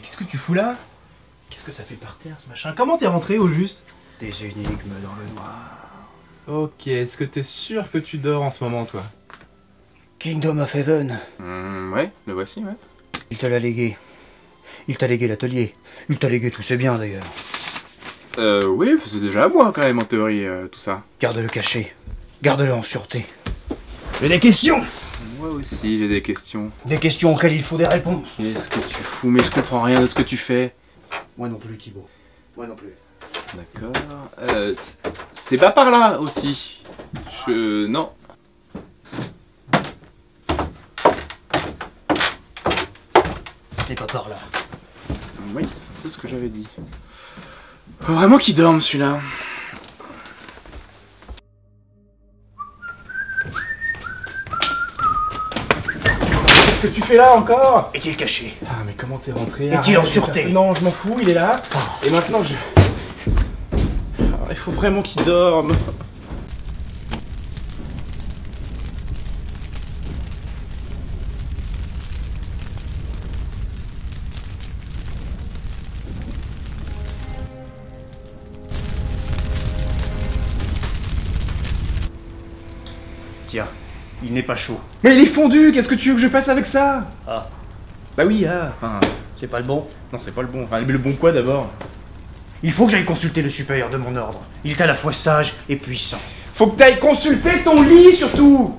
qu'est-ce que tu fous là Qu'est-ce que ça fait par terre ce machin Comment t'es rentré au juste Des énigmes dans le noir. Ok, est-ce que t'es sûr que tu dors en ce moment toi Kingdom of Heaven. Hum ouais, le voici, ouais. Il te l'a légué. Il t'a légué l'atelier. Il t'a légué tous ses biens d'ailleurs. Euh, oui, c'est déjà à moi quand même en théorie, euh, tout ça. Garde-le caché. Garde-le en sûreté. Mais des questions moi aussi, j'ai des questions. Des questions auxquelles il faut des réponses. Qu'est-ce que tu fous Mais je comprends rien de ce que tu fais. Moi non plus, Thibaut. Moi non plus. D'accord. Euh, c'est pas par là aussi. Je. Non. C'est pas par là. Oui, c'est un peu ce que j'avais dit. vraiment qu'il dorme celui-là. Qu'est-ce que tu fais là encore Est-il caché Ah, mais comment t'es rentré Est-il en sûreté Non, je m'en fous, il est là. Ah. Et maintenant, je. Ah, il faut vraiment qu'il dorme. Tiens, il n'est pas chaud. Mais il est fondu, qu'est-ce que tu veux que je fasse avec ça Ah. Bah oui, ah. Enfin, c'est pas le bon. Non, c'est pas le bon. Enfin, mais le bon quoi d'abord Il faut que j'aille consulter le supérieur de mon ordre. Il est à la fois sage et puissant. Faut que t'ailles consulter ton lit surtout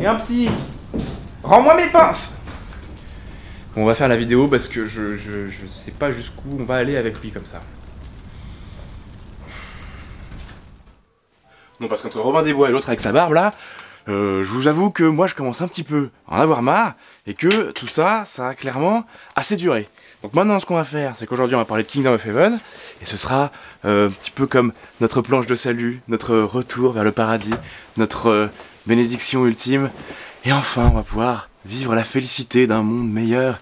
Et un psy Rends-moi mes pinces Bon, on va faire la vidéo parce que je, je, je sais pas jusqu'où on va aller avec lui comme ça. Non, parce qu'entre Robin Desbois et l'autre avec sa barbe là, euh, je vous avoue que moi je commence un petit peu à en avoir marre et que tout ça, ça a clairement assez duré. Donc maintenant ce qu'on va faire, c'est qu'aujourd'hui on va parler de Kingdom of Heaven et ce sera euh, un petit peu comme notre planche de salut, notre retour vers le paradis, notre euh, bénédiction ultime et enfin on va pouvoir vivre la félicité d'un monde meilleur.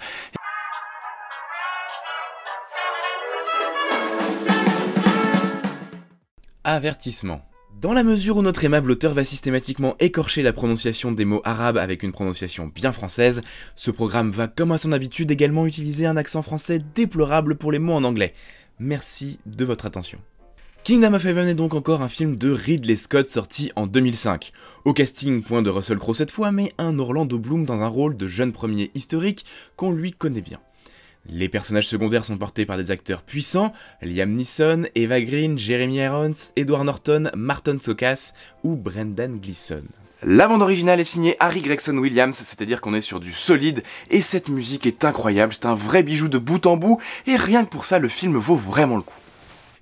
Avertissement dans la mesure où notre aimable auteur va systématiquement écorcher la prononciation des mots arabes avec une prononciation bien française, ce programme va comme à son habitude également utiliser un accent français déplorable pour les mots en anglais. Merci de votre attention. Kingdom of Heaven est donc encore un film de Ridley Scott sorti en 2005. Au casting, point de Russell Crowe cette fois, mais un Orlando Bloom dans un rôle de jeune premier historique qu'on lui connaît bien. Les personnages secondaires sont portés par des acteurs puissants, Liam Neeson, Eva Green, Jeremy Irons, Edward Norton, Martin Sokas ou Brendan Gleeson. La bande originale est signée Harry Gregson Williams, c'est-à-dire qu'on est sur du solide, et cette musique est incroyable, c'est un vrai bijou de bout en bout, et rien que pour ça le film vaut vraiment le coup.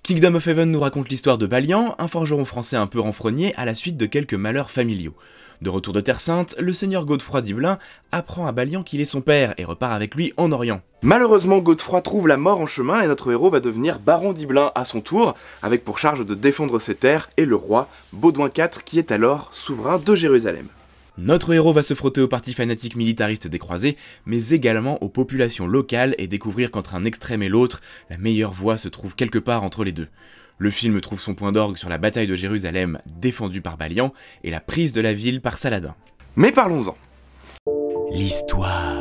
Kingdom of Heaven nous raconte l'histoire de Balian, un forgeron français un peu renfrogné à la suite de quelques malheurs familiaux. De retour de Terre Sainte, le seigneur Godefroy d'Iblin apprend à Balian qu'il est son père et repart avec lui en Orient. Malheureusement, Godefroy trouve la mort en chemin et notre héros va devenir baron d'Iblin à son tour, avec pour charge de défendre ses terres et le roi, Baudouin IV, qui est alors souverain de Jérusalem. Notre héros va se frotter au parti fanatique militariste des croisés, mais également aux populations locales et découvrir qu'entre un extrême et l'autre, la meilleure voie se trouve quelque part entre les deux. Le film trouve son point d'orgue sur la bataille de Jérusalem défendue par Balian et la prise de la ville par Saladin. Mais parlons-en. L'histoire.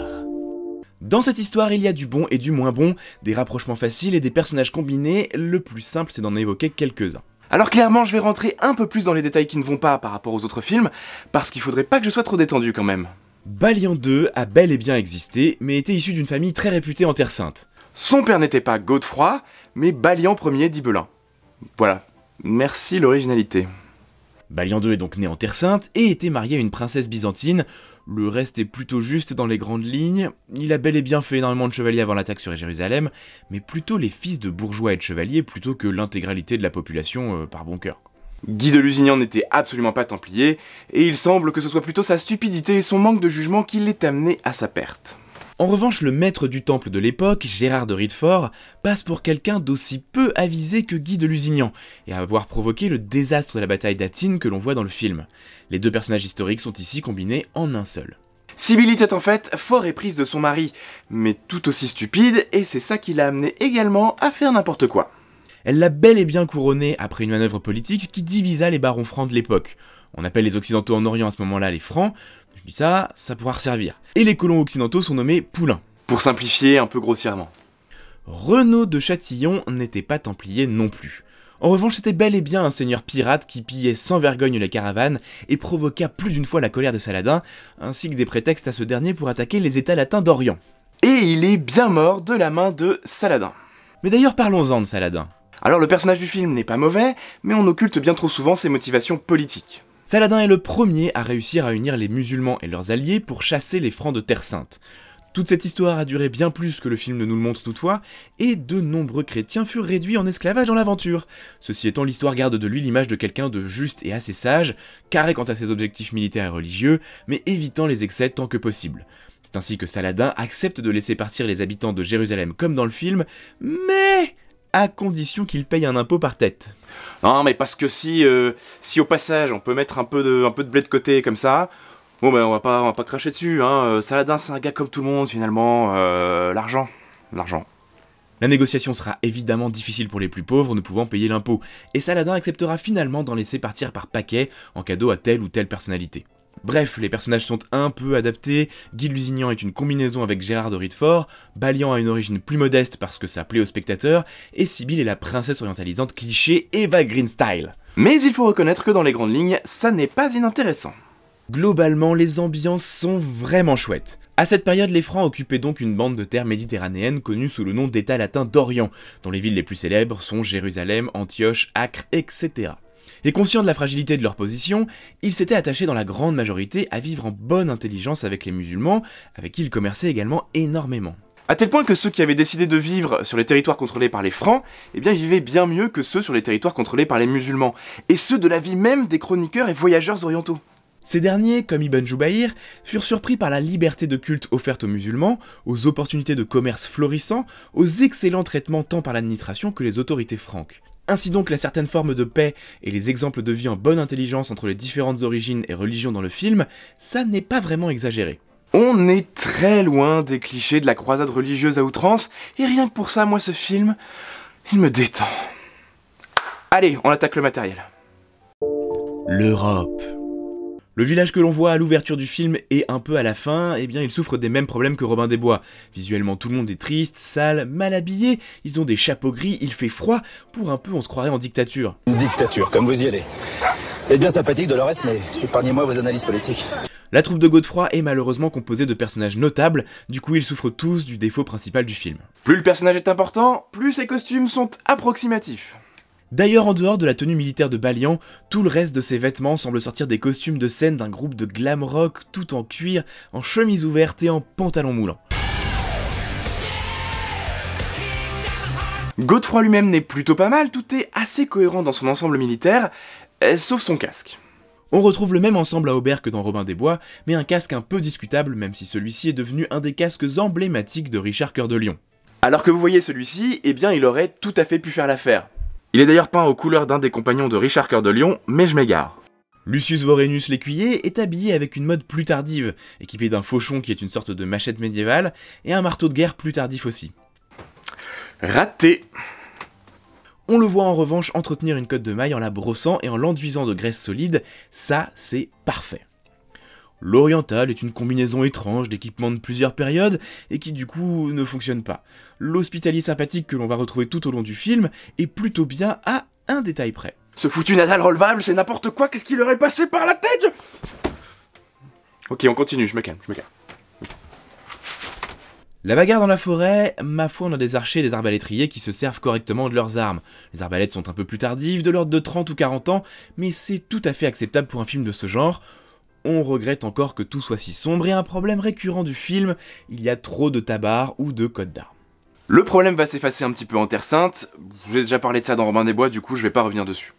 Dans cette histoire, il y a du bon et du moins bon, des rapprochements faciles et des personnages combinés, le plus simple c'est d'en évoquer quelques-uns. Alors clairement, je vais rentrer un peu plus dans les détails qui ne vont pas par rapport aux autres films, parce qu'il faudrait pas que je sois trop détendu quand même. Balian II a bel et bien existé, mais était issu d'une famille très réputée en Terre Sainte. Son père n'était pas Godefroy, mais Balian Ier d'Ibelin. Voilà. Merci l'originalité. Balian II est donc né en Terre Sainte et était marié à une princesse byzantine, le reste est plutôt juste dans les grandes lignes. Il a bel et bien fait énormément de chevaliers avant l'attaque sur Jérusalem, mais plutôt les fils de bourgeois et de chevaliers plutôt que l'intégralité de la population euh, par bon cœur. Guy de Lusignan n'était absolument pas templier, et il semble que ce soit plutôt sa stupidité et son manque de jugement qui l'ait amené à sa perte. En revanche, le maître du temple de l'époque, Gérard de Ridfort, passe pour quelqu'un d'aussi peu avisé que Guy de Lusignan, et à avoir provoqué le désastre de la bataille d'Athine que l'on voit dans le film. Les deux personnages historiques sont ici combinés en un seul. Sibyl était en fait fort éprise de son mari, mais tout aussi stupide, et c'est ça qui l'a amené également à faire n'importe quoi. Elle l'a bel et bien couronnée après une manœuvre politique qui divisa les barons francs de l'époque. On appelle les Occidentaux en Orient à ce moment-là les francs, ça, ça pourra servir. Et les colons occidentaux sont nommés poulains. Pour simplifier un peu grossièrement. Renaud de Châtillon n'était pas templier non plus. En revanche, c'était bel et bien un seigneur pirate qui pillait sans vergogne les caravanes et provoqua plus d'une fois la colère de Saladin, ainsi que des prétextes à ce dernier pour attaquer les États latins d'Orient. Et il est bien mort de la main de Saladin. Mais d'ailleurs, parlons-en de Saladin. Alors le personnage du film n'est pas mauvais, mais on occulte bien trop souvent ses motivations politiques. Saladin est le premier à réussir à unir les musulmans et leurs alliés pour chasser les francs de Terre Sainte. Toute cette histoire a duré bien plus que le film ne nous le montre toutefois, et de nombreux chrétiens furent réduits en esclavage dans l'aventure. Ceci étant, l'histoire garde de lui l'image de quelqu'un de juste et assez sage, carré quant à ses objectifs militaires et religieux, mais évitant les excès tant que possible. C'est ainsi que Saladin accepte de laisser partir les habitants de Jérusalem comme dans le film, mais à condition qu'il paye un impôt par tête. Non, mais parce que si, euh, si au passage on peut mettre un peu de, un peu de blé de côté comme ça, bon ben on va pas, on va pas cracher dessus. Hein. Euh, Saladin, c'est un gars comme tout le monde finalement. Euh, l'argent, l'argent. La négociation sera évidemment difficile pour les plus pauvres ne pouvant payer l'impôt, et Saladin acceptera finalement d'en laisser partir par paquet en cadeau à telle ou telle personnalité. Bref, les personnages sont un peu adaptés, Guy Lusignan est une combinaison avec Gérard de Ritfort, Balian a une origine plus modeste parce que ça plaît aux spectateurs, et Sibyl est la princesse orientalisante cliché Eva Green style. Mais il faut reconnaître que dans les grandes lignes, ça n'est pas inintéressant. Globalement, les ambiances sont vraiment chouettes. À cette période, les Francs occupaient donc une bande de terre méditerranéenne connue sous le nom d'État latin d'Orient, dont les villes les plus célèbres sont Jérusalem, Antioche, Acre, etc. Et conscients de la fragilité de leur position, ils s'étaient attachés dans la grande majorité à vivre en bonne intelligence avec les musulmans, avec qui ils commerçaient également énormément. À tel point que ceux qui avaient décidé de vivre sur les territoires contrôlés par les Francs, eh bien, vivaient bien mieux que ceux sur les territoires contrôlés par les musulmans, et ceux de la vie même des chroniqueurs et voyageurs orientaux. Ces derniers, comme Ibn Jubayr, furent surpris par la liberté de culte offerte aux musulmans, aux opportunités de commerce florissant, aux excellents traitements tant par l'administration que les autorités franques. Ainsi donc, la certaine forme de paix et les exemples de vie en bonne intelligence entre les différentes origines et religions dans le film, ça n'est pas vraiment exagéré. On est très loin des clichés de la croisade religieuse à outrance, et rien que pour ça, moi, ce film, il me détend. Allez, on attaque le matériel. L'Europe, le village que l'on voit à l'ouverture du film et un peu à la fin, eh bien il souffre des mêmes problèmes que Robin des Bois. Visuellement tout le monde est triste, sale, mal habillé, ils ont des chapeaux gris, il fait froid, pour un peu on se croirait en dictature. Une dictature, comme vous y allez. C'est eh bien sympathique Dolores, mais épargnez-moi vos analyses politiques. La troupe de Godefroy est malheureusement composée de personnages notables, du coup ils souffrent tous du défaut principal du film. Plus le personnage est important, plus ses costumes sont approximatifs. D'ailleurs, en dehors de la tenue militaire de Balian, tout le reste de ses vêtements semble sortir des costumes de scène d'un groupe de glam rock tout en cuir, en chemise ouverte et en pantalon moulant. Godefroy lui-même n'est plutôt pas mal, tout est assez cohérent dans son ensemble militaire, euh, sauf son casque. On retrouve le même ensemble à Aubert que dans Robin des Bois, mais un casque un peu discutable, même si celui-ci est devenu un des casques emblématiques de Richard Cœur de Lion. Alors que vous voyez celui-ci, eh bien il aurait tout à fait pu faire l'affaire. Il est d'ailleurs peint aux couleurs d'un des compagnons de Richard Cœur de Lion, mais je m'égare. Lucius Vorenus l'écuyer est habillé avec une mode plus tardive, équipé d'un fauchon qui est une sorte de machette médiévale, et un marteau de guerre plus tardif aussi. Raté On le voit en revanche entretenir une cotte de maille en la brossant et en l'enduisant de graisse solide, ça c'est parfait. L'oriental est une combinaison étrange d'équipements de plusieurs périodes et qui du coup ne fonctionne pas. L'hospitalier sympathique que l'on va retrouver tout au long du film est plutôt bien à un détail près. Ce foutu Nadal relevable, c'est n'importe quoi, qu'est-ce qui leur est passé par la tête Ok, on continue, je me calme, je me calme. La bagarre dans la forêt, ma foi, on a des archers et des arbalétriers qui se servent correctement de leurs armes. Les arbalètes sont un peu plus tardives, de l'ordre de 30 ou 40 ans, mais c'est tout à fait acceptable pour un film de ce genre on regrette encore que tout soit si sombre et un problème récurrent du film, il y a trop de tabards ou de codes d'armes. Le problème va s'effacer un petit peu en Terre Sainte, j'ai déjà parlé de ça dans Robin des Bois, du coup je vais pas revenir dessus.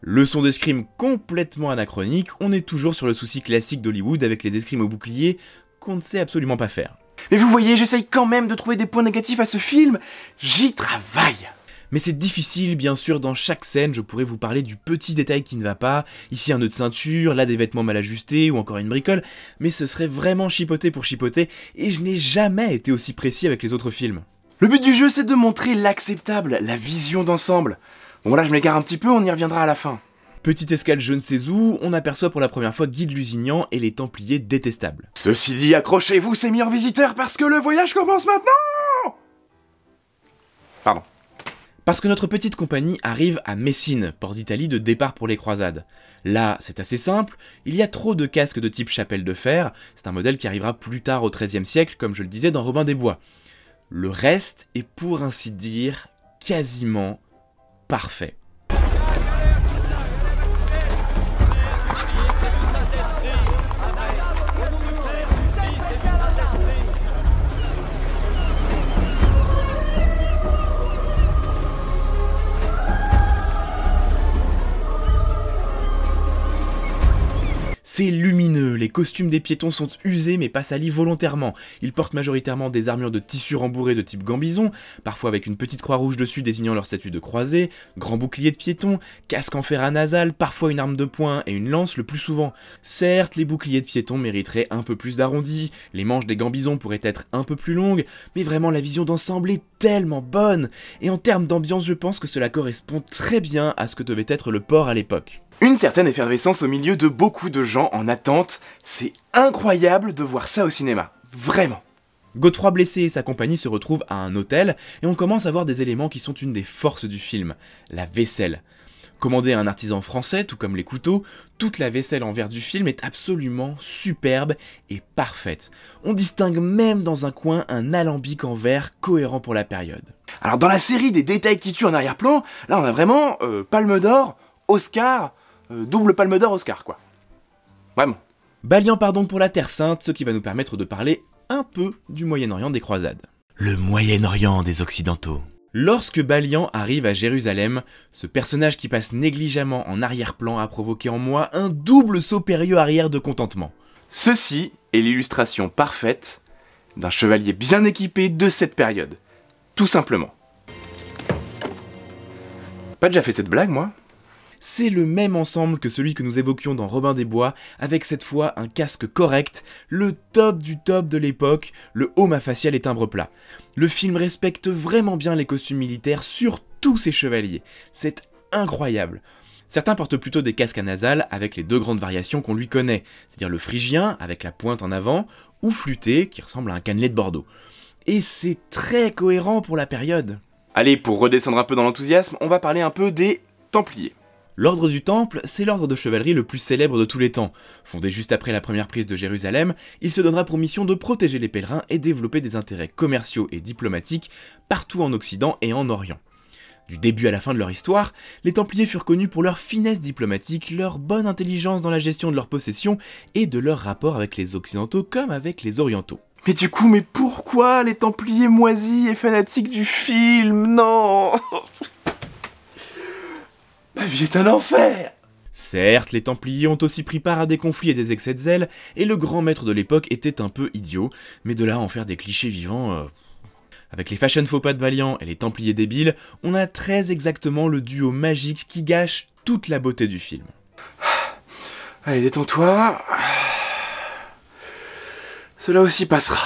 Le Leçon d'escrime complètement anachronique, on est toujours sur le souci classique d'Hollywood avec les escrimes au bouclier qu'on ne sait absolument pas faire. Mais vous voyez, j'essaye quand même de trouver des points négatifs à ce film, j'y travaille mais c'est difficile, bien sûr, dans chaque scène, je pourrais vous parler du petit détail qui ne va pas, ici un nœud de ceinture, là des vêtements mal ajustés, ou encore une bricole, mais ce serait vraiment chipoté pour chipoter, et je n'ai jamais été aussi précis avec les autres films. Le but du jeu, c'est de montrer l'acceptable, la vision d'ensemble. Bon là, je m'égare un petit peu, on y reviendra à la fin. Petite escale je ne sais où, on aperçoit pour la première fois Guy de Lusignan et les Templiers détestables. Ceci dit, accrochez-vous, c'est mis en visiteur parce que le voyage commence maintenant Pardon. Parce que notre petite compagnie arrive à Messine, port d'Italie de départ pour les croisades. Là, c'est assez simple, il y a trop de casques de type chapelle de fer, c'est un modèle qui arrivera plus tard au XIIIe siècle, comme je le disais dans Robin des Bois. Le reste est pour ainsi dire quasiment parfait. C'est lumineux, les costumes des piétons sont usés mais pas salis volontairement. Ils portent majoritairement des armures de tissu rembourré de type gambison, parfois avec une petite croix rouge dessus désignant leur statut de croisé, grand bouclier de piéton, casque en fer à nasal, parfois une arme de poing et une lance le plus souvent. Certes, les boucliers de piétons mériteraient un peu plus d'arrondi, les manches des gambisons pourraient être un peu plus longues, mais vraiment la vision d'ensemble est tellement bonne Et en termes d'ambiance, je pense que cela correspond très bien à ce que devait être le port à l'époque. Une certaine effervescence au milieu de beaucoup de gens en attente, c'est incroyable de voir ça au cinéma, vraiment. Godefroy blessé et sa compagnie se retrouvent à un hôtel et on commence à voir des éléments qui sont une des forces du film, la vaisselle. Commandée à un artisan français, tout comme les couteaux, toute la vaisselle en verre du film est absolument superbe et parfaite. On distingue même dans un coin un alambic en verre cohérent pour la période. Alors dans la série des détails qui tuent en arrière-plan, là on a vraiment euh, Palme d'Or, Oscar, euh, double palme d'or Oscar, quoi. Vraiment. Balian pardon pour la Terre Sainte, ce qui va nous permettre de parler un peu du Moyen-Orient des croisades. Le Moyen-Orient des Occidentaux. Lorsque Balian arrive à Jérusalem, ce personnage qui passe négligemment en arrière-plan a provoqué en moi un double saut périlleux arrière de contentement. Ceci est l'illustration parfaite d'un chevalier bien équipé de cette période. Tout simplement. Pas déjà fait cette blague, moi c'est le même ensemble que celui que nous évoquions dans Robin des Bois, avec cette fois un casque correct, le top du top de l'époque, le home à facial et timbre plat. Le film respecte vraiment bien les costumes militaires sur tous ses chevaliers, c'est incroyable. Certains portent plutôt des casques à nasal avec les deux grandes variations qu'on lui connaît, c'est-à-dire le phrygien avec la pointe en avant, ou flûté qui ressemble à un cannelet de Bordeaux. Et c'est très cohérent pour la période. Allez, pour redescendre un peu dans l'enthousiasme, on va parler un peu des Templiers. L'ordre du Temple, c'est l'ordre de chevalerie le plus célèbre de tous les temps. Fondé juste après la première prise de Jérusalem, il se donnera pour mission de protéger les pèlerins et développer des intérêts commerciaux et diplomatiques partout en Occident et en Orient. Du début à la fin de leur histoire, les Templiers furent connus pour leur finesse diplomatique, leur bonne intelligence dans la gestion de leurs possessions et de leurs rapports avec les Occidentaux comme avec les Orientaux. Mais du coup, mais pourquoi les Templiers moisis et fanatiques du film Non Ma vie est un enfer Certes, les Templiers ont aussi pris part à des conflits et des excès de zèle, et le grand maître de l'époque était un peu idiot, mais de là à en faire des clichés vivants... Euh, avec les fashion faux pas de Valiant et les Templiers débiles, on a très exactement le duo magique qui gâche toute la beauté du film. Allez, détends-toi. Cela aussi passera.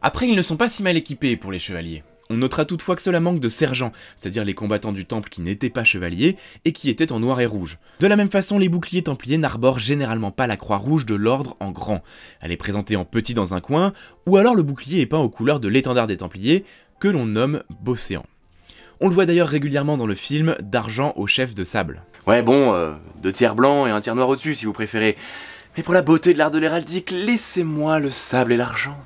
Après, ils ne sont pas si mal équipés pour les chevaliers. On notera toutefois que cela manque de sergents, c'est-à-dire les combattants du temple qui n'étaient pas chevaliers et qui étaient en noir et rouge. De la même façon, les boucliers templiers n'arborent généralement pas la croix rouge de l'ordre en grand. Elle est présentée en petit dans un coin, ou alors le bouclier est peint aux couleurs de l'étendard des templiers, que l'on nomme bosséan. On le voit d'ailleurs régulièrement dans le film D'argent au chef de sable. Ouais bon, euh, deux tiers blancs et un tiers noir au-dessus si vous préférez. Mais pour la beauté de l'art de l'héraldique, laissez-moi le sable et l'argent.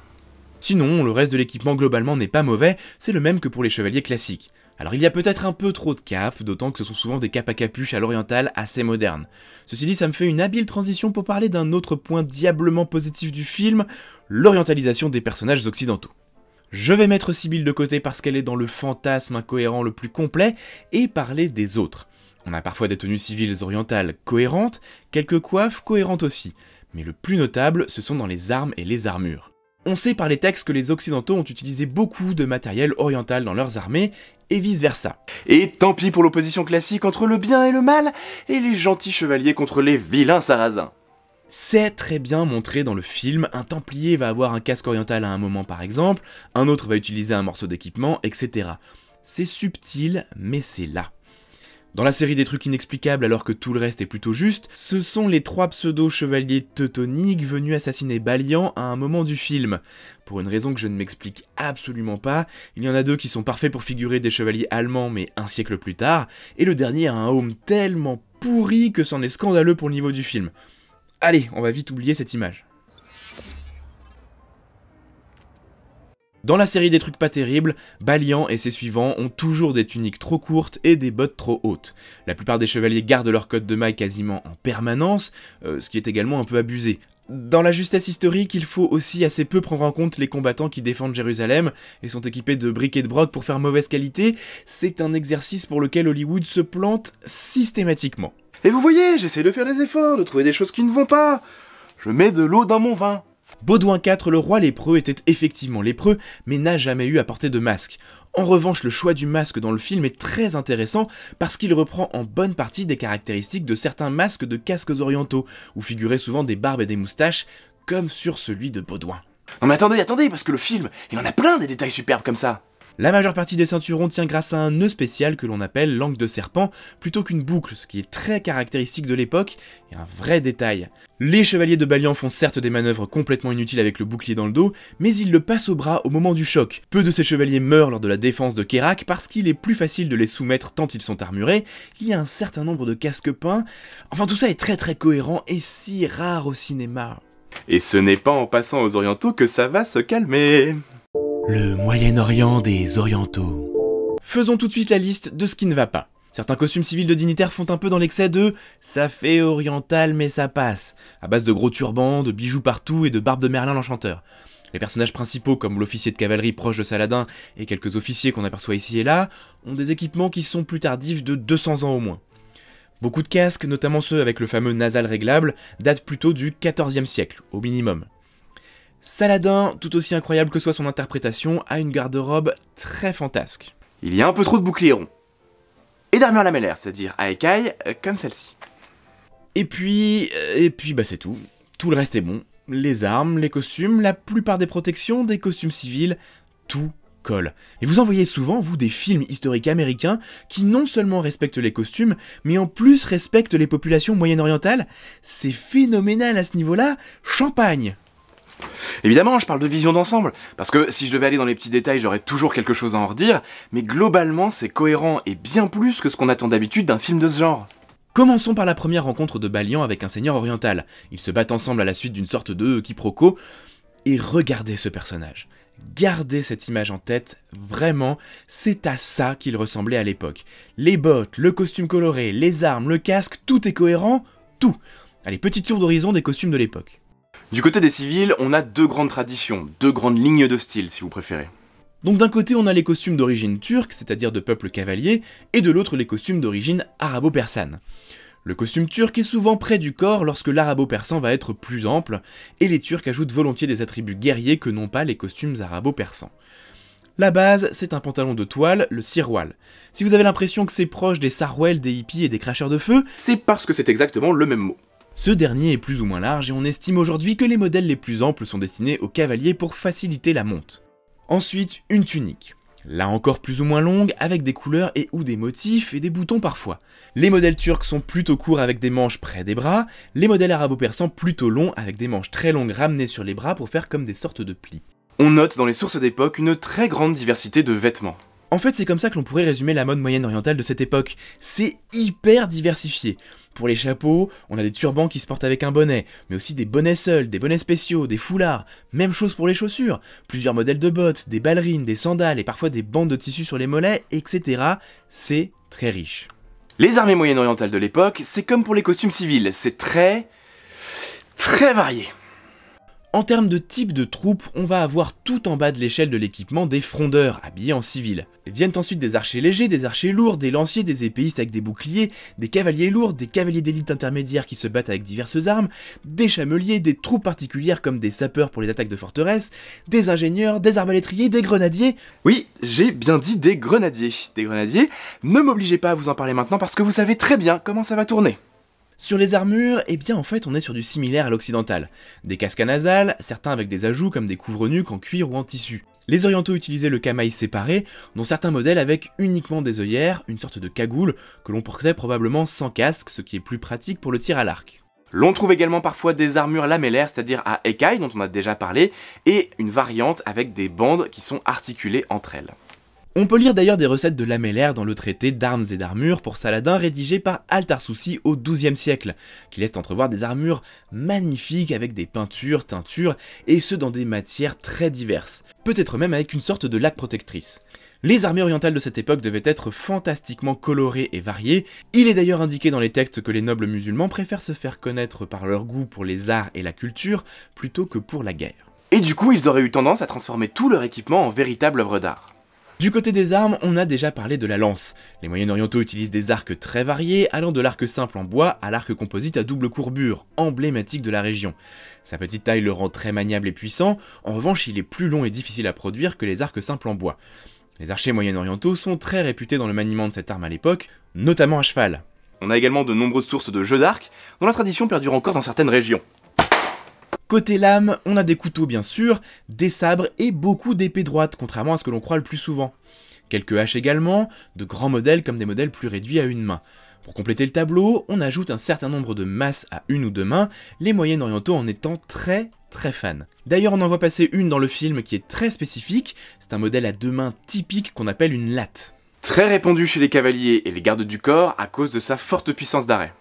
Sinon, le reste de l'équipement globalement n'est pas mauvais, c'est le même que pour les chevaliers classiques. Alors il y a peut-être un peu trop de capes, d'autant que ce sont souvent des capes à capuche à l'oriental assez modernes. Ceci dit, ça me fait une habile transition pour parler d'un autre point diablement positif du film, l'orientalisation des personnages occidentaux. Je vais mettre Sibyl de côté parce qu'elle est dans le fantasme incohérent le plus complet, et parler des autres. On a parfois des tenues civiles orientales cohérentes, quelques coiffes cohérentes aussi, mais le plus notable, ce sont dans les armes et les armures. On sait par les textes que les Occidentaux ont utilisé beaucoup de matériel oriental dans leurs armées, et vice-versa. Et tant pis pour l'opposition classique entre le bien et le mal, et les gentils chevaliers contre les vilains sarrasins. C'est très bien montré dans le film, un templier va avoir un casque oriental à un moment par exemple, un autre va utiliser un morceau d'équipement, etc. C'est subtil, mais c'est là. Dans la série des trucs inexplicables alors que tout le reste est plutôt juste, ce sont les trois pseudo-chevaliers teutoniques venus assassiner Balian à un moment du film. Pour une raison que je ne m'explique absolument pas, il y en a deux qui sont parfaits pour figurer des chevaliers allemands mais un siècle plus tard, et le dernier a un home tellement pourri que c'en est scandaleux pour le niveau du film. Allez, on va vite oublier cette image. Dans la série des trucs pas terribles, Balian et ses suivants ont toujours des tuniques trop courtes et des bottes trop hautes. La plupart des chevaliers gardent leur code de maille quasiment en permanence, euh, ce qui est également un peu abusé. Dans la justesse historique, il faut aussi assez peu prendre en compte les combattants qui défendent Jérusalem et sont équipés de briques et de broc pour faire mauvaise qualité, c'est un exercice pour lequel Hollywood se plante systématiquement. Et vous voyez, j'essaie de faire des efforts, de trouver des choses qui ne vont pas. Je mets de l'eau dans mon vin. Baudouin IV, le roi lépreux, était effectivement lépreux, mais n'a jamais eu à porter de masque. En revanche, le choix du masque dans le film est très intéressant parce qu'il reprend en bonne partie des caractéristiques de certains masques de casques orientaux, où figuraient souvent des barbes et des moustaches, comme sur celui de Baudouin. Non mais attendez, attendez, parce que le film, il en a plein des détails superbes comme ça la majeure partie des ceinturons tient grâce à un nœud spécial que l'on appelle langue de serpent plutôt qu'une boucle, ce qui est très caractéristique de l'époque et un vrai détail. Les chevaliers de Balian font certes des manœuvres complètement inutiles avec le bouclier dans le dos, mais ils le passent au bras au moment du choc. Peu de ces chevaliers meurent lors de la défense de Kerak parce qu'il est plus facile de les soumettre tant ils sont armurés, il y a un certain nombre de casques peints, enfin tout ça est très très cohérent et si rare au cinéma. Et ce n'est pas en passant aux orientaux que ça va se calmer. Le Moyen-Orient des Orientaux. Faisons tout de suite la liste de ce qui ne va pas. Certains costumes civils de dignitaires font un peu dans l'excès de ça fait oriental mais ça passe, à base de gros turbans, de bijoux partout et de barbe de Merlin l'enchanteur. Les personnages principaux, comme l'officier de cavalerie proche de Saladin et quelques officiers qu'on aperçoit ici et là, ont des équipements qui sont plus tardifs de 200 ans au moins. Beaucoup de casques, notamment ceux avec le fameux nasal réglable, datent plutôt du XIVe siècle, au minimum. Saladin, tout aussi incroyable que soit son interprétation, a une garde-robe très fantasque. Il y a un peu trop de boucliers ronds. Et d'armure lamellaire, c'est-à-dire à écailles, euh, comme celle-ci. Et puis, euh, et puis bah c'est tout. Tout le reste est bon. Les armes, les costumes, la plupart des protections, des costumes civils, tout colle. Et vous en voyez souvent, vous, des films historiques américains qui non seulement respectent les costumes, mais en plus respectent les populations moyen-orientales C'est phénoménal à ce niveau-là Champagne Évidemment, je parle de vision d'ensemble, parce que si je devais aller dans les petits détails, j'aurais toujours quelque chose à en redire, mais globalement, c'est cohérent et bien plus que ce qu'on attend d'habitude d'un film de ce genre. Commençons par la première rencontre de Balian avec un seigneur oriental. Ils se battent ensemble à la suite d'une sorte de quiproquo, et regardez ce personnage. Gardez cette image en tête, vraiment, c'est à ça qu'il ressemblait à l'époque. Les bottes, le costume coloré, les armes, le casque, tout est cohérent, tout. Allez, petit tour d'horizon des costumes de l'époque. Du côté des civils, on a deux grandes traditions, deux grandes lignes de style si vous préférez. Donc d'un côté on a les costumes d'origine turque, c'est-à-dire de peuple cavalier, et de l'autre les costumes d'origine arabo-persane. Le costume turc est souvent près du corps lorsque l'arabo-persan va être plus ample, et les Turcs ajoutent volontiers des attributs guerriers que n'ont pas les costumes arabo-persans. La base, c'est un pantalon de toile, le sirwal. Si vous avez l'impression que c'est proche des sarwels, des hippies et des cracheurs de feu, c'est parce que c'est exactement le même mot. Ce dernier est plus ou moins large et on estime aujourd'hui que les modèles les plus amples sont destinés aux cavaliers pour faciliter la monte. Ensuite, une tunique. Là encore plus ou moins longue, avec des couleurs et ou des motifs et des boutons parfois. Les modèles turcs sont plutôt courts avec des manches près des bras, les modèles arabo-persans plutôt longs avec des manches très longues ramenées sur les bras pour faire comme des sortes de plis. On note dans les sources d'époque une très grande diversité de vêtements. En fait, c'est comme ça que l'on pourrait résumer la mode moyenne orientale de cette époque. C'est hyper diversifié. Pour les chapeaux, on a des turbans qui se portent avec un bonnet, mais aussi des bonnets seuls, des bonnets spéciaux, des foulards. Même chose pour les chaussures, plusieurs modèles de bottes, des ballerines, des sandales et parfois des bandes de tissu sur les mollets, etc. C'est très riche. Les armées moyen-orientales de l'époque, c'est comme pour les costumes civils, c'est très... très varié. En termes de type de troupes, on va avoir tout en bas de l'échelle de l'équipement des frondeurs, habillés en civil. Viennent ensuite des archers légers, des archers lourds, des lanciers, des épéistes avec des boucliers, des cavaliers lourds, des cavaliers d'élite intermédiaires qui se battent avec diverses armes, des chameliers, des troupes particulières comme des sapeurs pour les attaques de forteresses, des ingénieurs, des arbalétriers, des grenadiers... Oui, j'ai bien dit des grenadiers. Des grenadiers, ne m'obligez pas à vous en parler maintenant parce que vous savez très bien comment ça va tourner. Sur les armures, eh bien en fait on est sur du similaire à l'occidental. Des casques à nasales, certains avec des ajouts comme des couvre-nuques en cuir ou en tissu. Les orientaux utilisaient le kamaï séparé, dont certains modèles avec uniquement des œillères, une sorte de cagoule, que l'on portait probablement sans casque, ce qui est plus pratique pour le tir à l'arc. L'on trouve également parfois des armures lamellaires, c'est-à-dire à écailles dont on a déjà parlé, et une variante avec des bandes qui sont articulées entre elles. On peut lire d'ailleurs des recettes de lamellaire dans le traité d'armes et d'armures pour Saladin rédigé par Altarsouci au XIIe siècle, qui laisse entrevoir des armures magnifiques avec des peintures, teintures, et ce dans des matières très diverses, peut-être même avec une sorte de lac protectrice. Les armées orientales de cette époque devaient être fantastiquement colorées et variées. Il est d'ailleurs indiqué dans les textes que les nobles musulmans préfèrent se faire connaître par leur goût pour les arts et la culture plutôt que pour la guerre. Et du coup, ils auraient eu tendance à transformer tout leur équipement en véritable œuvre d'art. Du côté des armes, on a déjà parlé de la lance. Les moyens orientaux utilisent des arcs très variés, allant de l'arc simple en bois à l'arc composite à double courbure, emblématique de la région. Sa petite taille le rend très maniable et puissant, en revanche il est plus long et difficile à produire que les arcs simples en bois. Les archers moyen-orientaux sont très réputés dans le maniement de cette arme à l'époque, notamment à cheval. On a également de nombreuses sources de jeux d'arc, dont la tradition perdure encore dans certaines régions. Côté lame, on a des couteaux bien sûr, des sabres et beaucoup d'épées droites, contrairement à ce que l'on croit le plus souvent. Quelques haches également, de grands modèles comme des modèles plus réduits à une main. Pour compléter le tableau, on ajoute un certain nombre de masses à une ou deux mains, les moyennes orientaux en étant très très fans. D'ailleurs, on en voit passer une dans le film qui est très spécifique, c'est un modèle à deux mains typique qu'on appelle une latte. Très répandu chez les cavaliers et les gardes du corps à cause de sa forte puissance d'arrêt.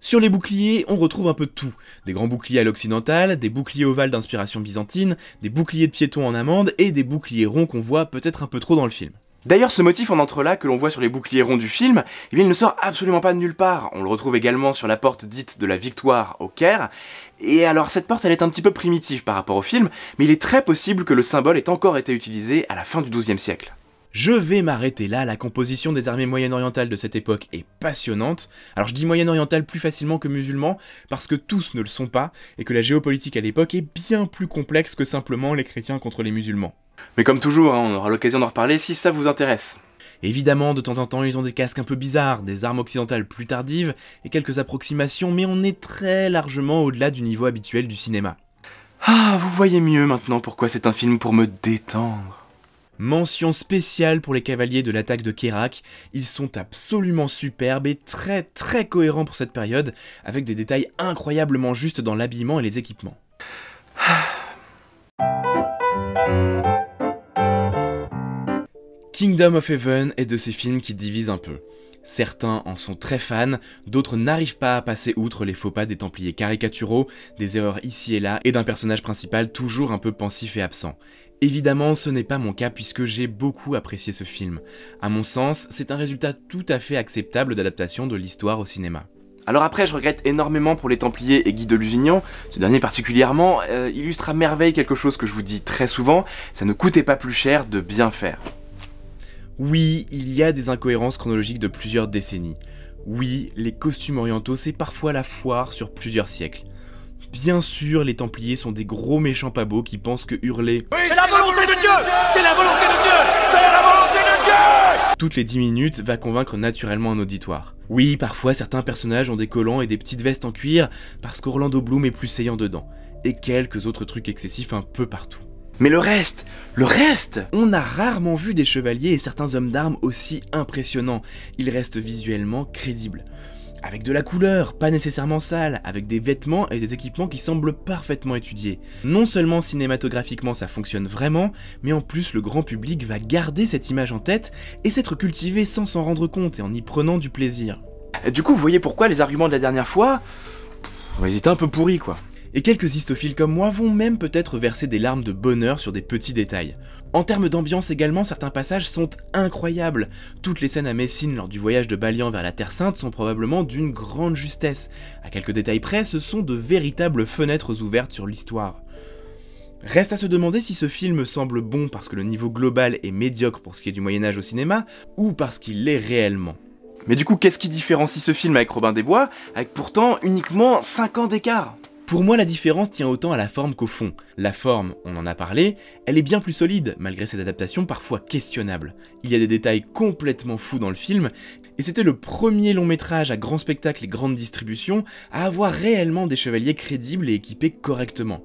Sur les boucliers, on retrouve un peu de tout. Des grands boucliers à l'occidental, des boucliers ovales d'inspiration byzantine, des boucliers de piétons en amande et des boucliers ronds qu'on voit peut-être un peu trop dans le film. D'ailleurs, ce motif en entre-là que l'on voit sur les boucliers ronds du film, eh bien, il ne sort absolument pas de nulle part. On le retrouve également sur la porte dite de la victoire au Caire. Et alors, cette porte, elle est un petit peu primitive par rapport au film, mais il est très possible que le symbole ait encore été utilisé à la fin du XIIe siècle. Je vais m'arrêter là, la composition des armées moyen-orientales de cette époque est passionnante. Alors je dis moyen-orientale plus facilement que musulman, parce que tous ne le sont pas, et que la géopolitique à l'époque est bien plus complexe que simplement les chrétiens contre les musulmans. Mais comme toujours, hein, on aura l'occasion d'en reparler si ça vous intéresse. Évidemment, de temps en temps, ils ont des casques un peu bizarres, des armes occidentales plus tardives, et quelques approximations, mais on est très largement au-delà du niveau habituel du cinéma. Ah, vous voyez mieux maintenant pourquoi c'est un film pour me détendre. Mention spéciale pour les cavaliers de l'attaque de Kerak, ils sont absolument superbes et très très cohérents pour cette période, avec des détails incroyablement justes dans l'habillement et les équipements. Kingdom of Heaven est de ces films qui divisent un peu. Certains en sont très fans, d'autres n'arrivent pas à passer outre les faux pas des Templiers caricaturaux, des erreurs ici et là, et d'un personnage principal toujours un peu pensif et absent. Évidemment, ce n'est pas mon cas puisque j'ai beaucoup apprécié ce film. À mon sens, c'est un résultat tout à fait acceptable d'adaptation de l'histoire au cinéma. Alors après, je regrette énormément pour les Templiers et Guy de Lusignan, ce dernier particulièrement euh, illustre à merveille quelque chose que je vous dis très souvent, ça ne coûtait pas plus cher de bien faire. Oui, il y a des incohérences chronologiques de plusieurs décennies. Oui, les costumes orientaux, c'est parfois la foire sur plusieurs siècles. Bien sûr, les Templiers sont des gros méchants pas beaux qui pensent que hurler C'est la volonté de Dieu C'est la volonté de Dieu C'est la volonté de Dieu Toutes les 10 minutes va convaincre naturellement un auditoire. Oui, parfois certains personnages ont des collants et des petites vestes en cuir parce qu'Orlando Bloom est plus saillant dedans. Et quelques autres trucs excessifs un peu partout. Mais le reste Le reste On a rarement vu des chevaliers et certains hommes d'armes aussi impressionnants. Ils restent visuellement crédibles avec de la couleur, pas nécessairement sale, avec des vêtements et des équipements qui semblent parfaitement étudiés. Non seulement cinématographiquement ça fonctionne vraiment, mais en plus le grand public va garder cette image en tête et s'être cultivé sans s'en rendre compte et en y prenant du plaisir. Du coup, vous voyez pourquoi les arguments de la dernière fois, ils étaient un peu pourris quoi. Et quelques histophiles comme moi vont même peut-être verser des larmes de bonheur sur des petits détails. En termes d'ambiance également, certains passages sont incroyables. Toutes les scènes à Messine lors du voyage de Balian vers la Terre Sainte sont probablement d'une grande justesse. À quelques détails près, ce sont de véritables fenêtres ouvertes sur l'histoire. Reste à se demander si ce film semble bon parce que le niveau global est médiocre pour ce qui est du Moyen Âge au cinéma, ou parce qu'il l'est réellement. Mais du coup, qu'est-ce qui différencie ce film avec Robin des Bois, avec pourtant uniquement 5 ans d'écart pour moi, la différence tient autant à la forme qu'au fond. La forme, on en a parlé, elle est bien plus solide, malgré cette adaptation parfois questionnable. Il y a des détails complètement fous dans le film, et c'était le premier long métrage à grand spectacle et grande distribution à avoir réellement des chevaliers crédibles et équipés correctement.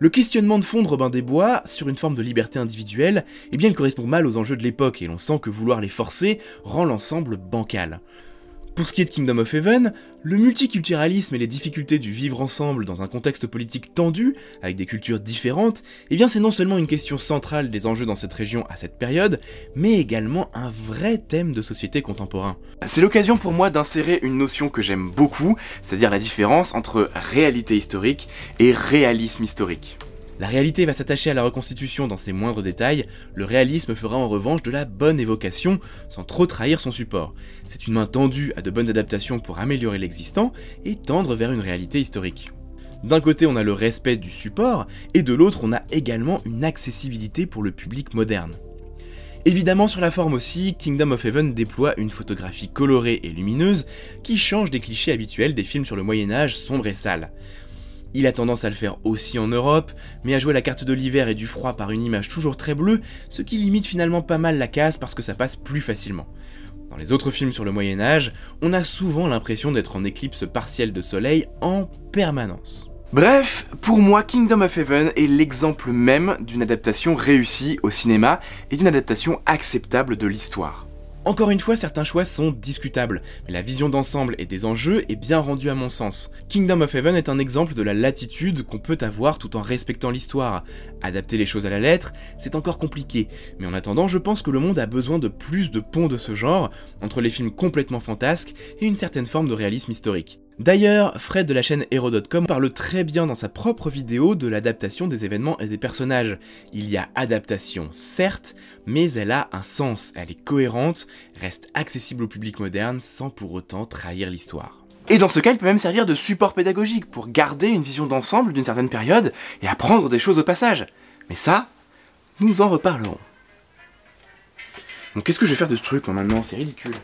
Le questionnement de fond de Robin des Bois, sur une forme de liberté individuelle, eh bien il correspond mal aux enjeux de l'époque et l'on sent que vouloir les forcer rend l'ensemble bancal. Pour ce qui est de Kingdom of Heaven, le multiculturalisme et les difficultés du vivre ensemble dans un contexte politique tendu, avec des cultures différentes, et eh bien c'est non seulement une question centrale des enjeux dans cette région à cette période, mais également un vrai thème de société contemporain. C'est l'occasion pour moi d'insérer une notion que j'aime beaucoup, c'est-à-dire la différence entre réalité historique et réalisme historique. La réalité va s'attacher à la reconstitution dans ses moindres détails, le réalisme fera en revanche de la bonne évocation, sans trop trahir son support. C'est une main tendue à de bonnes adaptations pour améliorer l'existant et tendre vers une réalité historique. D'un côté, on a le respect du support, et de l'autre, on a également une accessibilité pour le public moderne. Évidemment, sur la forme aussi, Kingdom of Heaven déploie une photographie colorée et lumineuse qui change des clichés habituels des films sur le Moyen Âge sombre et sale. Il a tendance à le faire aussi en Europe, mais à jouer la carte de l'hiver et du froid par une image toujours très bleue, ce qui limite finalement pas mal la case parce que ça passe plus facilement. Dans les autres films sur le Moyen Âge, on a souvent l'impression d'être en éclipse partielle de soleil en permanence. Bref, pour moi, Kingdom of Heaven est l'exemple même d'une adaptation réussie au cinéma et d'une adaptation acceptable de l'histoire. Encore une fois, certains choix sont discutables, mais la vision d'ensemble et des enjeux est bien rendue à mon sens. Kingdom of Heaven est un exemple de la latitude qu'on peut avoir tout en respectant l'histoire. Adapter les choses à la lettre, c'est encore compliqué, mais en attendant, je pense que le monde a besoin de plus de ponts de ce genre, entre les films complètement fantasques et une certaine forme de réalisme historique. D'ailleurs, Fred de la chaîne Hero.com parle très bien dans sa propre vidéo de l'adaptation des événements et des personnages. Il y a adaptation, certes, mais elle a un sens, elle est cohérente, reste accessible au public moderne sans pour autant trahir l'histoire. Et dans ce cas, il peut même servir de support pédagogique pour garder une vision d'ensemble d'une certaine période et apprendre des choses au passage. Mais ça, nous en reparlerons. Donc qu'est-ce que je vais faire de ce truc normalement maintenant C'est ridicule.